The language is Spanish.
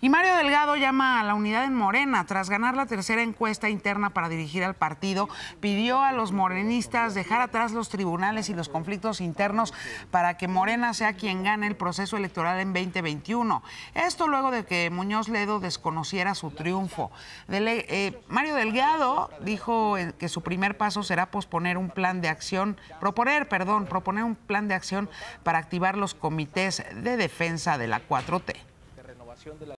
Y Mario Delgado llama a la unidad en Morena. Tras ganar la tercera encuesta interna para dirigir al partido, pidió a los morenistas dejar atrás los tribunales y los conflictos internos para que Morena sea quien gane el proceso electoral en 2021. Esto luego de que Muñoz Ledo desconociera su triunfo. Eh, Mario Delgado dijo eh, que su primer paso será posponer un plan de acción, proponer, perdón, proponer un plan de acción para activar los comités de defensa de la 4T.